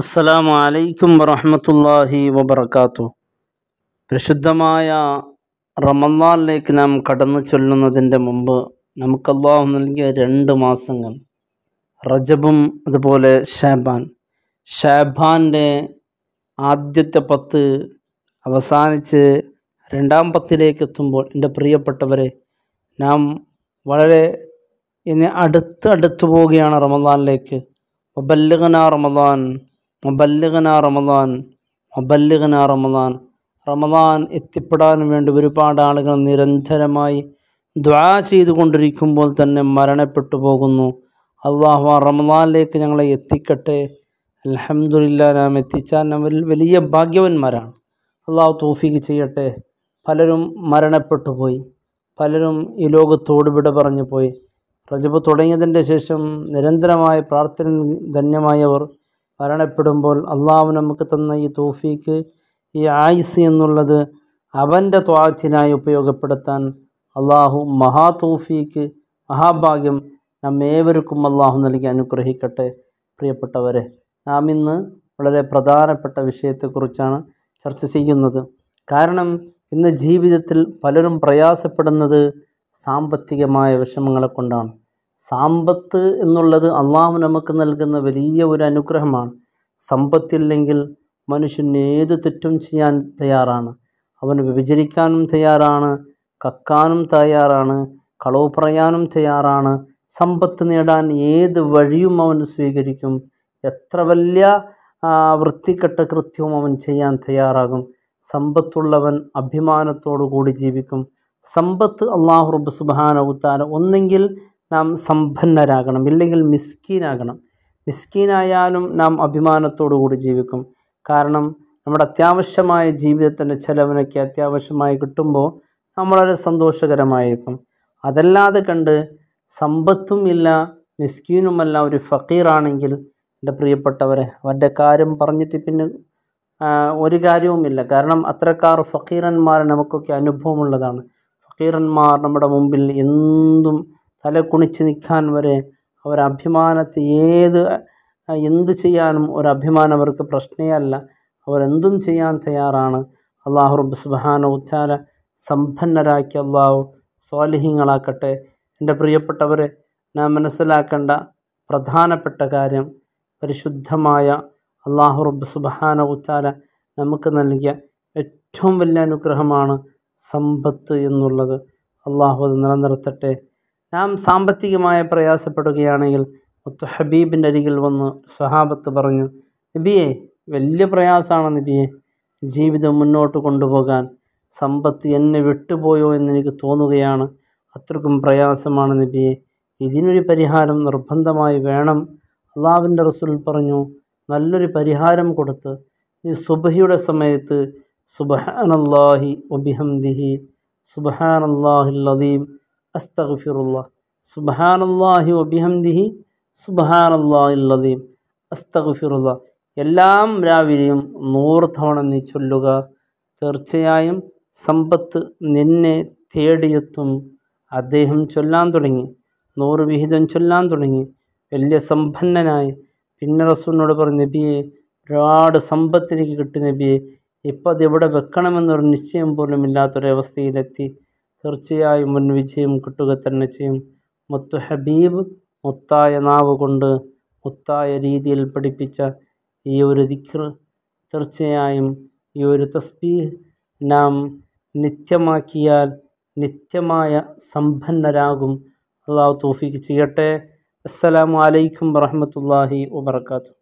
അസ്സലാമു അലൈക്കും വറഹമത്തല്ലാഹി വബർക്കാത്തു പ്രശുദ്ധമായ റമദാനിലേക്ക് നാം കടന്നു ചൊല്ലുന്നതിൻ്റെ മുമ്പ് നമുക്ക് അള്ളാഹു നൽകിയ രണ്ട് മാസങ്ങൾ റജബും അതുപോലെ ഷാബാൻ ഷാബാൻ്റെ ആദ്യത്തെ പത്ത് അവസാനിച്ച് രണ്ടാം പത്തിലേക്ക് എത്തുമ്പോൾ എൻ്റെ പ്രിയപ്പെട്ടവരെ നാം വളരെ ഇനി അടുത്ത് അടുത്തു പോവുകയാണ് റമദാനിലേക്ക് വബല്ലഗന റമദാൻ മുബല്ലിഖന റമദാൻ മുബല്ലിഖന റമദാൻ റമദാൻ എത്തിപ്പെടാൻ വേണ്ടി ഒരുപാട് ആളുകൾ നിരന്തരമായി ദ്വാ ചെയ്തുകൊണ്ടിരിക്കുമ്പോൾ തന്നെ മരണപ്പെട്ടു പോകുന്നു അള്ളാഹു ആ റമദാനിലേക്ക് ഞങ്ങളെ എത്തിക്കട്ടെ അലഹമുല്ല നാം എത്തിച്ചാൽ നമ്മൾ വലിയ ഭാഗ്യവന്മാരാണ് അള്ളാഹു തോഫീക്ക് ചെയ്യട്ടെ പലരും മരണപ്പെട്ടു പോയി പലരും ഈ ലോകത്തോട് വിട പറഞ്ഞു പോയി റജബ് തുടങ്ങിയതിൻ്റെ ശേഷം നിരന്തരമായ പ്രാർത്ഥന ധന്യമായവർ മരണപ്പെടുമ്പോൾ അള്ളാഹു നമുക്ക് തന്ന ഈ തോഫീക്ക് ഈ ആയിസ് എന്നുള്ളത് അവൻ്റെ ത്വാത്തിനായി ഉപയോഗപ്പെടുത്താൻ അള്ളാഹു മഹാ തോഫീക്ക് മഹാഭാഗ്യം നമ്മേവർക്കും അള്ളാഹു നൽകി അനുഗ്രഹിക്കട്ടെ പ്രിയപ്പെട്ടവരെ നാം ഇന്ന് വളരെ പ്രധാനപ്പെട്ട വിഷയത്തെക്കുറിച്ചാണ് ചർച്ച ചെയ്യുന്നത് കാരണം ഇന്ന് ജീവിതത്തിൽ പലരും പ്രയാസപ്പെടുന്നത് സാമ്പത്തികമായ വിഷമങ്ങളെ കൊണ്ടാണ് സാമ്പത്ത് എന്നുള്ളത് അള്ളാഹു നമുക്ക് നൽകുന്ന വലിയ ഒരു അനുഗ്രഹമാണ് സമ്പത്തില്ലെങ്കിൽ മനുഷ്യൻ ഏത് തെറ്റും ചെയ്യാൻ തയ്യാറാണ് അവൻ വ്യഭിചരിക്കാനും തയ്യാറാണ് കക്കാനും തയ്യാറാണ് കളവ് പറയാനും തയ്യാറാണ് സമ്പത്ത് നേടാൻ ഏത് വഴിയും അവൻ സ്വീകരിക്കും എത്ര വലിയ വൃത്തിക്കെട്ട കൃത്യവും അവൻ ചെയ്യാൻ തയ്യാറാകും സമ്പത്തുള്ളവൻ അഭിമാനത്തോടു കൂടി ജീവിക്കും സമ്പത്ത് അള്ളാഹു റബ്ബ് സുബാനവുത്താല ഒന്നെങ്കിൽ നാം സമ്പന്നരാകണം ഇല്ലെങ്കിൽ മിസ്കീനാകണം മിസ്കീനായാലും നാം അഭിമാനത്തോടു കൂടി ജീവിക്കും കാരണം നമ്മുടെ അത്യാവശ്യമായ ജീവിതത്തിൻ്റെ ചെലവിനൊക്കെ അത്യാവശ്യമായി കിട്ടുമ്പോൾ നാം വളരെ സന്തോഷകരമായിരിക്കും അതല്ലാതെ കണ്ട് സമ്പത്തും ഇല്ല മിസ്കീനുമല്ല ഒരു ഫക്കീറാണെങ്കിൽ എൻ്റെ പ്രിയപ്പെട്ടവരെ അവരുടെ കാര്യം പറഞ്ഞിട്ട് പിന്നെ ഒരു കാര്യവുമില്ല കാരണം അത്രക്കാർ ഫക്കീറന്മാർ നമുക്കൊക്കെ അനുഭവമുള്ളതാണ് ഫക്കീറന്മാർ നമ്മുടെ മുമ്പിൽ എന്തും തലകുണിച്ച് നിൽക്കാൻ വരെ അവരഭിമാനത്തെ ഏത് എന്ത് ചെയ്യാനും ഒരഭിമാനം അവർക്ക് പ്രശ്നമല്ല അവരെന്തും ചെയ്യാൻ തയ്യാറാണ് അള്ളാഹു റബ്ബ് സുബാന ഉച്ചാല സമ്പന്നരാക്കി അള്ളാഹു സ്വാലിഹ്യങ്ങളാക്കട്ടെ എൻ്റെ പ്രിയപ്പെട്ടവരെ നാം മനസ്സിലാക്കേണ്ട പ്രധാനപ്പെട്ട കാര്യം പരിശുദ്ധമായ അള്ളാഹു റബ്ബ് സുബഹാന ഉച്ചാല നമുക്ക് നൽകിയ ഏറ്റവും വലിയ അനുഗ്രഹമാണ് സമ്പത്ത് എന്നുള്ളത് അള്ളാഹു അത് നിലനിർത്തട്ടെ നാം സാമ്പത്തികമായി പ്രയാസപ്പെടുകയാണെങ്കിൽ മുത്തു ഹബീബിൻ്റെ അരികിൽ വന്ന് സഹാബത്ത് പറഞ്ഞു നബിയെ വലിയ പ്രയാസമാണ് നബിയെ ജീവിതം മുന്നോട്ട് കൊണ്ടുപോകാൻ സമ്പത്ത് എന്നെ വിട്ടുപോയോ എന്ന് എനിക്ക് തോന്നുകയാണ് അത്രക്കും പ്രയാസമാണ് നബിയെ ഇതിനൊരു പരിഹാരം നിർബന്ധമായി വേണം അള്ളാവിൻ്റെ റസൂൽ പറഞ്ഞു നല്ലൊരു പരിഹാരം കൊടുത്ത് ഈ സുബഹിയുടെ സമയത്ത് സുബഹാനല്ലാഹി ഒബിഹംദിഹി സുബഹാനല്ലാഹിൽ അദീം അസ്തഗ്ഫിറുല്ല സുബാനല്ലാഹി ഒബിഹംദിഹി സുബാനല്ലാഹില്ലതീം അസ്തഗ്ഫിറുല്ല എല്ലാം രാവിലെയും നൂറ് തവണ നീ ചൊല്ലുക തീർച്ചയായും സമ്പത്ത് നിന്നെ തേടിയെത്തും അദ്ദേഹം ചൊല്ലാൻ തുടങ്ങി നൂറ് വിഹിതം ചൊല്ലാൻ തുടങ്ങി വലിയ സമ്പന്നനായി പിന്നെ റസൂലിനോട് പറഞ്ഞു നബിയെ ഒരുപാട് സമ്പത്തിലേക്ക് കിട്ടി നബിയെ ഇപ്പോൾ അത് എവിടെ വെക്കണമെന്നൊരു നിശ്ചയം പോലും ഇല്ലാത്തൊരവസ്ഥയിലെത്തി തീർച്ചയായും മുൻ വിജയം കിട്ടുക തന്നെ ചെയ്യും മുത്തു ഹബീബ് മുത്തായ നാവ് കൊണ്ട് മുത്തായ രീതിയിൽ പഠിപ്പിച്ച ഈ ഒരു ദിക്ർ തീർച്ചയായും ഈ ഒരു തസ്ബീഹ് നാം നിത്യമാക്കിയാൽ നിത്യമായ സമ്പന്നരാകും അള്ളാഹു തോഫിക്ക് ചെയ്യട്ടെ അസ്സലാമു അലൈക്കും വറഹമത്തല്ലാഹി വബർക്കാത്തു